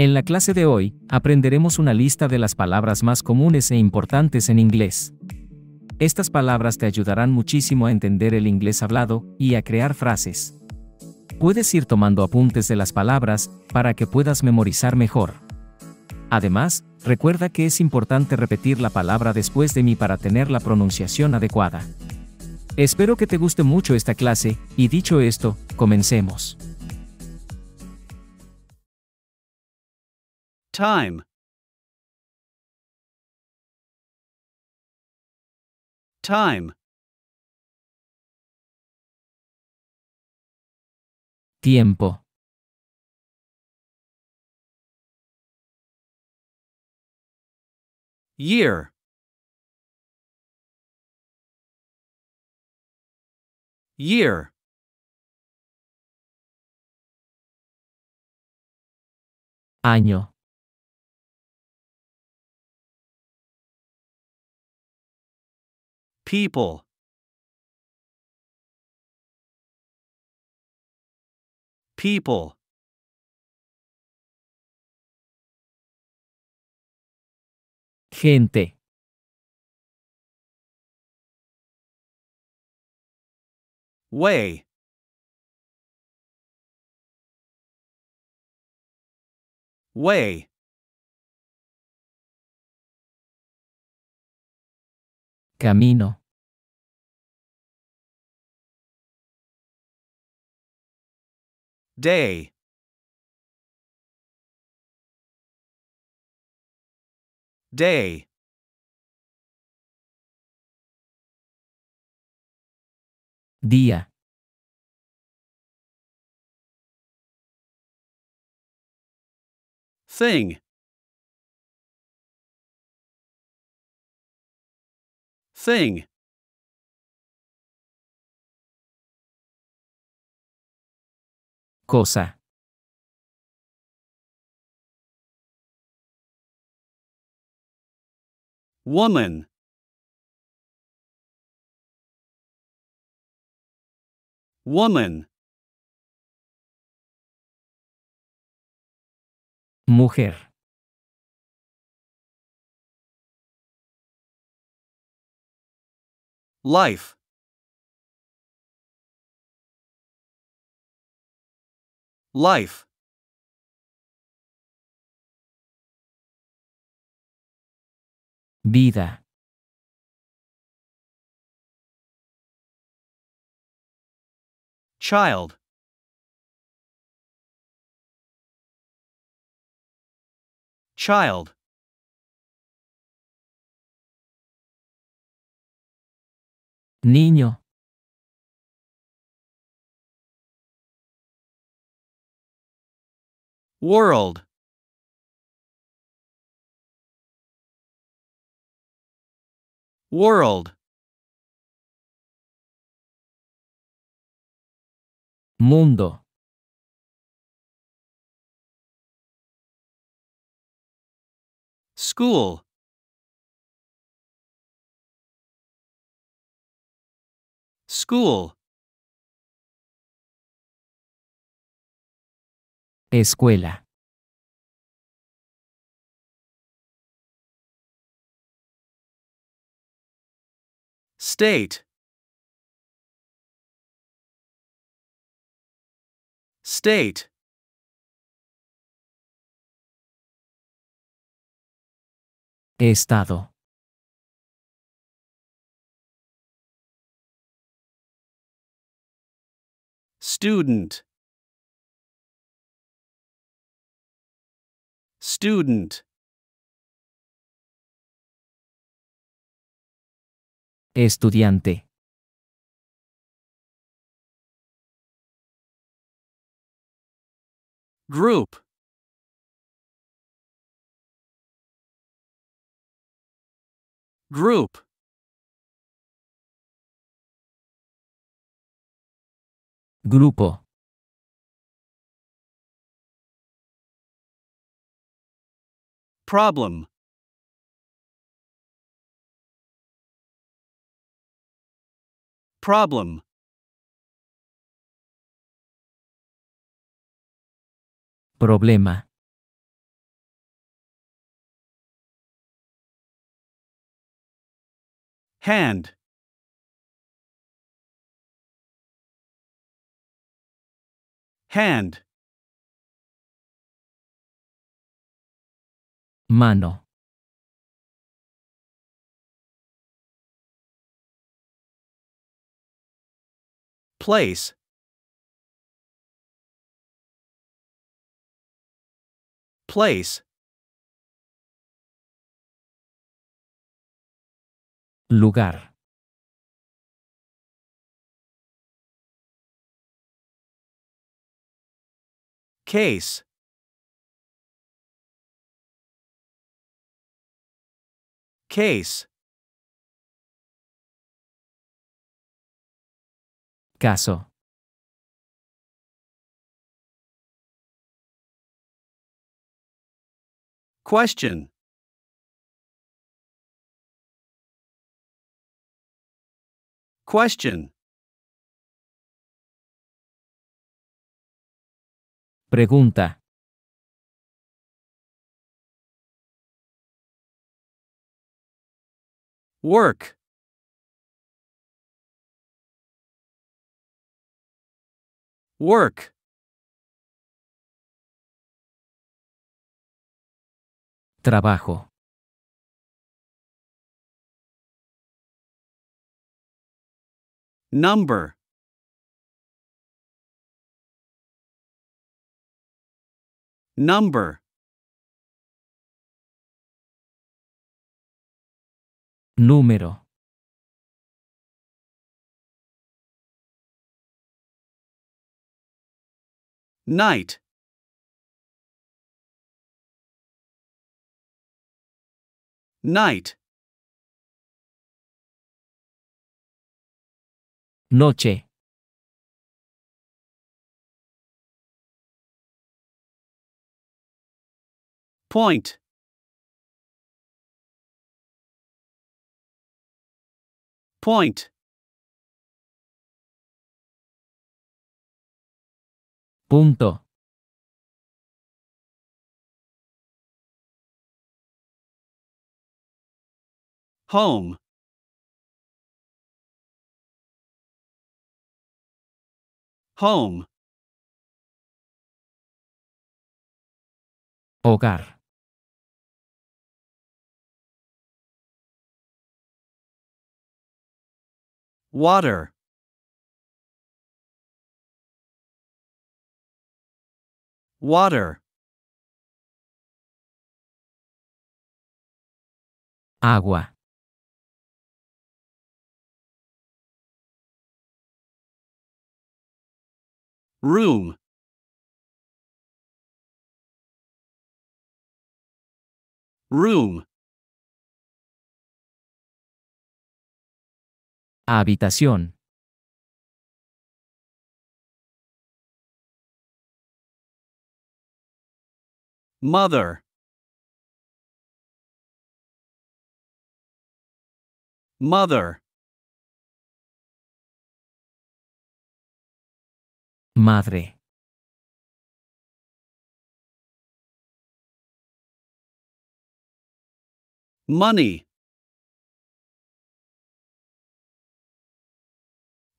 En la clase de hoy, aprenderemos una lista de las palabras más comunes e importantes en inglés. Estas palabras te ayudarán muchísimo a entender el inglés hablado y a crear frases. Puedes ir tomando apuntes de las palabras para que puedas memorizar mejor. Además, recuerda que es importante repetir la palabra después de mí para tener la pronunciación adecuada. Espero que te guste mucho esta clase, y dicho esto, comencemos. Time. Time. Tiempo. Year. Year. Año. people. People. Gente. Way. Way. Camino. Day Day Día Thing Thing cosa woman woman mujer life Life Vida Child Child Niño World World Mundo School School Escuela. State. State. Estado. Student. student. Estudiante. Group. Group. Grupo. Problem Problem Problema Hand Hand mano place place lugar case Case. Caso. Question. Question. Pregunta. Work. Work. Trabajo. Number. Number. Número. Night. Night. Noche. Point. Point. Punto. Home. Home. Hogar. Water Water Agua Room Room habitación. Mother. Mother. Madre. Money.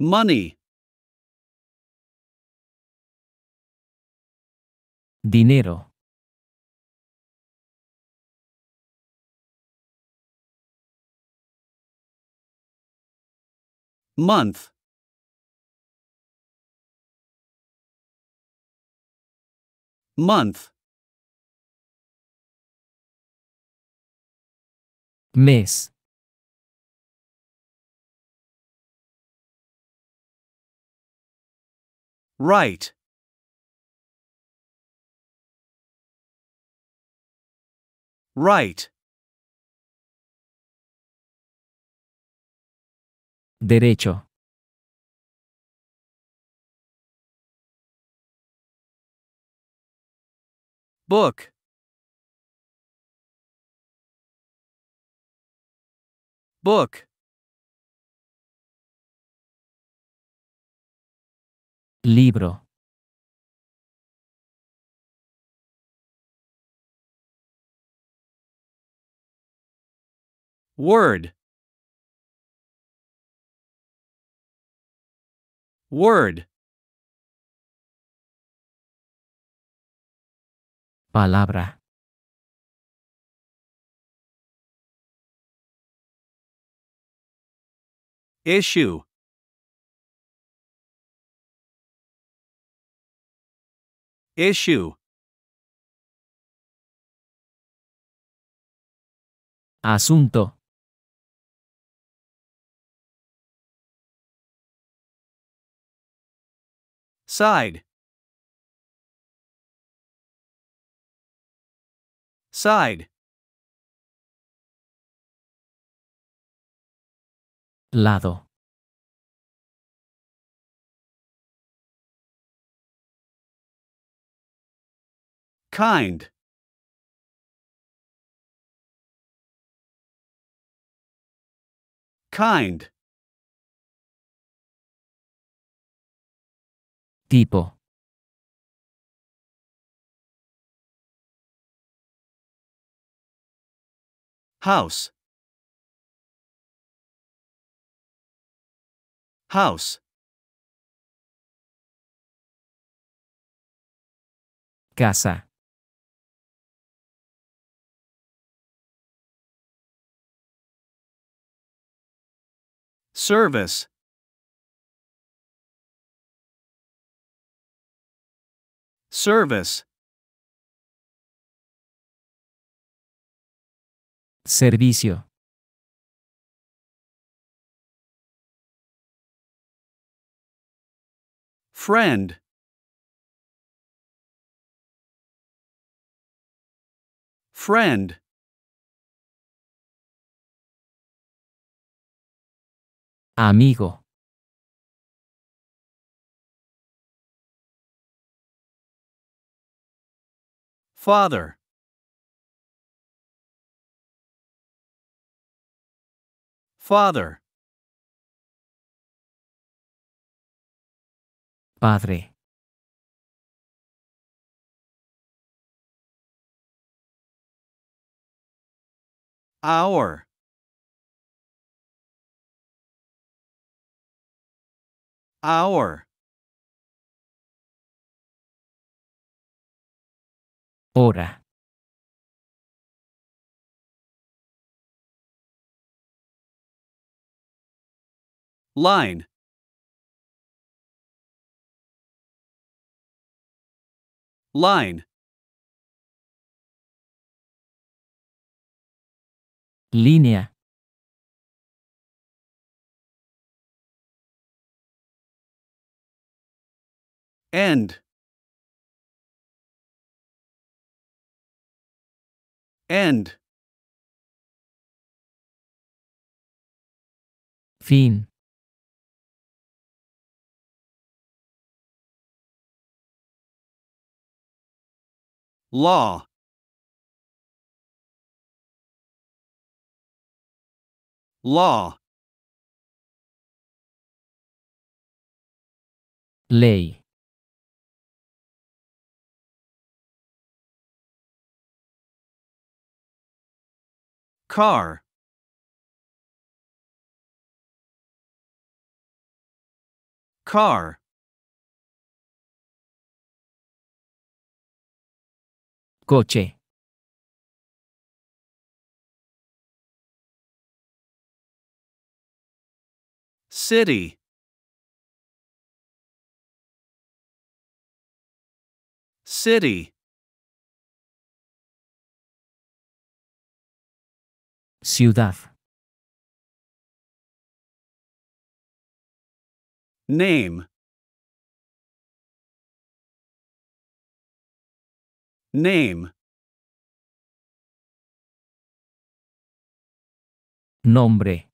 Money. Dinero. Month. Month. Mes. Right. Right. Derecho. Book. Book. Libro. Word. Word. Palabra. Issue. Issue. Asunto. Side. Side. Lado. kind kind tipo house house casa Service Service Servicio Friend Friend amigo father father padre our hour. Hora. Line. Line. Línea. end end Fin. law law lei Car Car Coche City City Ciudad. Name. Name. Nombre.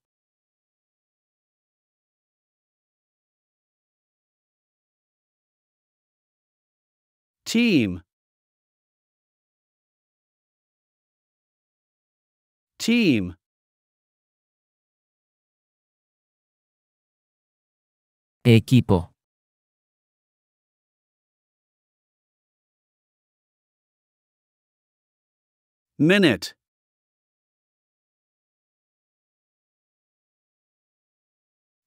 Team. team equipo minute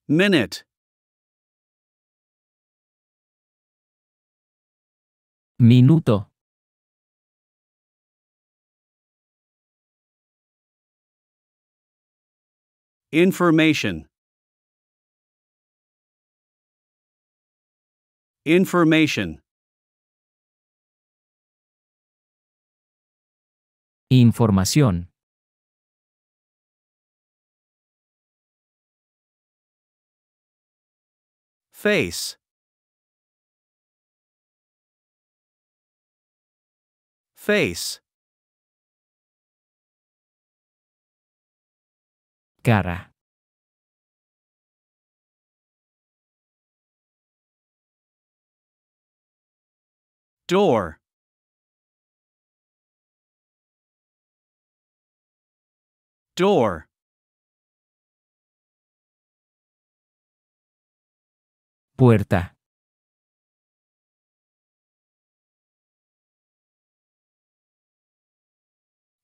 minute minuto Information Information Información Face Face cara door door puerta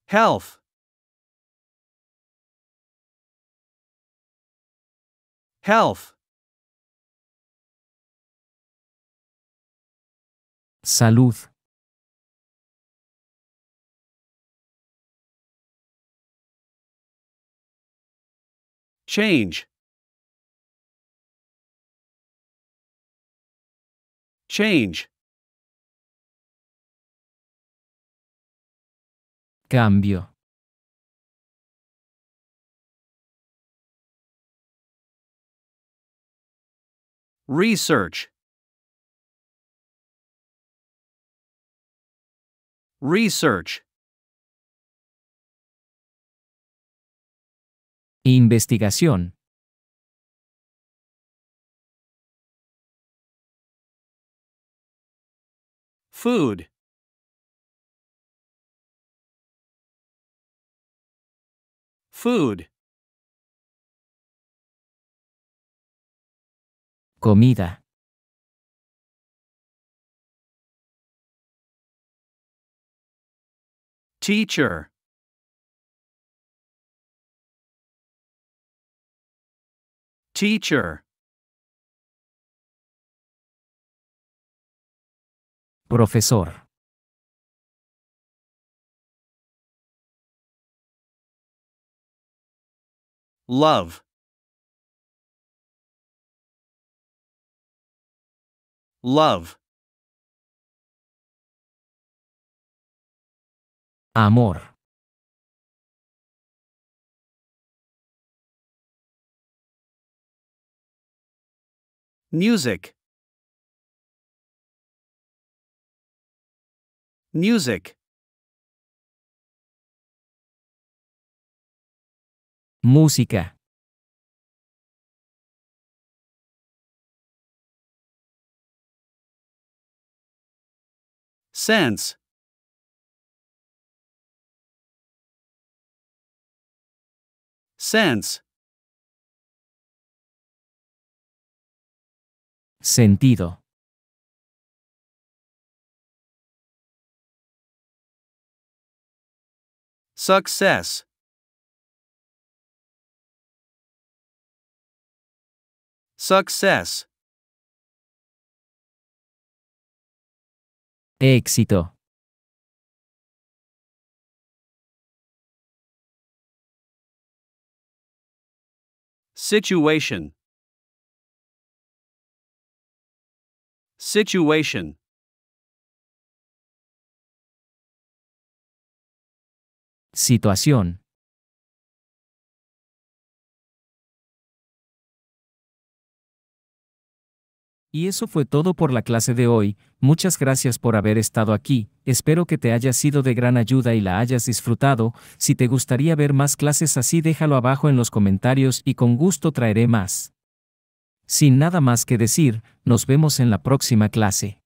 health Health. Salud. Change. Change. Cambio. Research Research Investigación Food Food Comida. Teacher. Teacher. Profesor. Love. Love. Amor. Music. Music. Música. sense. Sense. Sentido. Success. Success. Éxito. Situation. Situation. Situación. Y eso fue todo por la clase de hoy, muchas gracias por haber estado aquí, espero que te haya sido de gran ayuda y la hayas disfrutado, si te gustaría ver más clases así déjalo abajo en los comentarios y con gusto traeré más. Sin nada más que decir, nos vemos en la próxima clase.